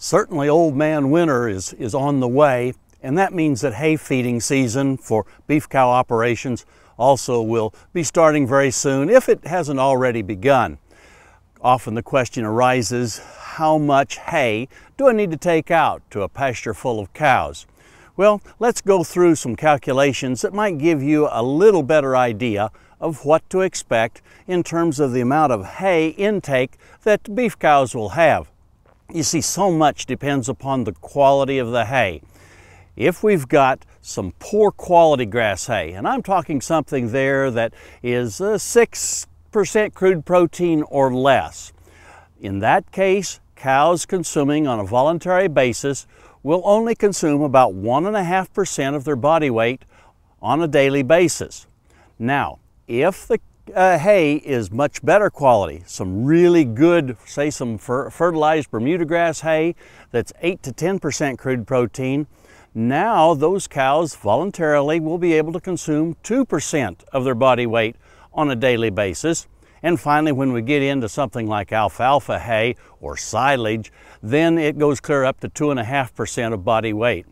Certainly old man winter is, is on the way, and that means that hay feeding season for beef cow operations also will be starting very soon if it hasn't already begun. Often the question arises, how much hay do I need to take out to a pasture full of cows? Well, let's go through some calculations that might give you a little better idea of what to expect in terms of the amount of hay intake that beef cows will have. You see, so much depends upon the quality of the hay. If we've got some poor quality grass hay, and I'm talking something there that is 6% crude protein or less, in that case, cows consuming on a voluntary basis will only consume about 1.5% of their body weight on a daily basis. Now, if the uh, hay is much better quality, some really good, say some fer fertilized Bermuda grass hay that's 8 to 10% crude protein, now those cows voluntarily will be able to consume 2% of their body weight on a daily basis. And finally, when we get into something like alfalfa hay or silage, then it goes clear up to 2.5% of body weight.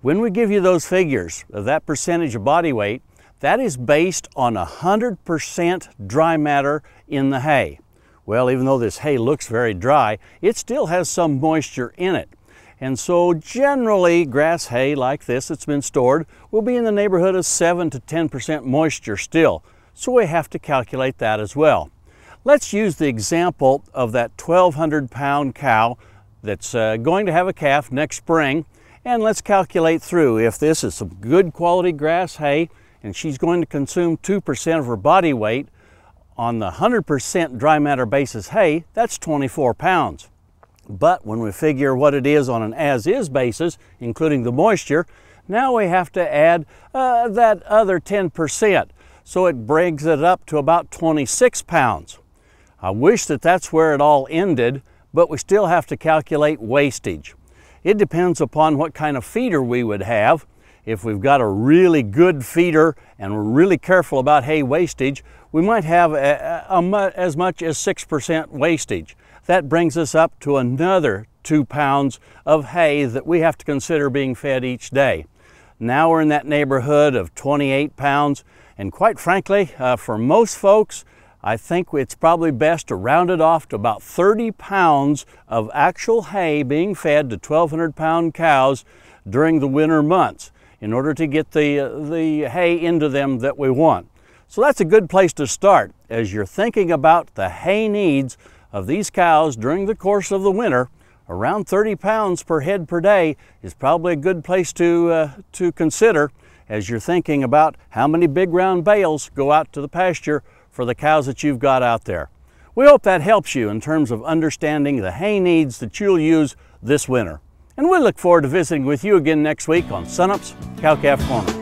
When we give you those figures of that percentage of body weight, that is based on 100% dry matter in the hay. Well, even though this hay looks very dry, it still has some moisture in it. And so generally grass hay like this that's been stored will be in the neighborhood of 7 to 10% moisture still so we have to calculate that as well. Let's use the example of that 1,200 pound cow that's uh, going to have a calf next spring and let's calculate through if this is some good quality grass hay and she's going to consume 2% of her body weight on the 100% dry matter basis hay, that's 24 pounds. But when we figure what it is on an as-is basis, including the moisture, now we have to add uh, that other 10% so it brings it up to about 26 pounds. I wish that that's where it all ended, but we still have to calculate wastage. It depends upon what kind of feeder we would have. If we've got a really good feeder and we're really careful about hay wastage, we might have a, a, a, as much as 6% wastage. That brings us up to another two pounds of hay that we have to consider being fed each day. Now we're in that neighborhood of 28 pounds and quite frankly, uh, for most folks, I think it's probably best to round it off to about 30 pounds of actual hay being fed to 1,200 pound cows during the winter months in order to get the, uh, the hay into them that we want. So that's a good place to start as you're thinking about the hay needs of these cows during the course of the winter. Around 30 pounds per head per day is probably a good place to, uh, to consider as you're thinking about how many big round bales go out to the pasture for the cows that you've got out there. We hope that helps you in terms of understanding the hay needs that you'll use this winter. And we look forward to visiting with you again next week on Sunup's Cow Calf Corner.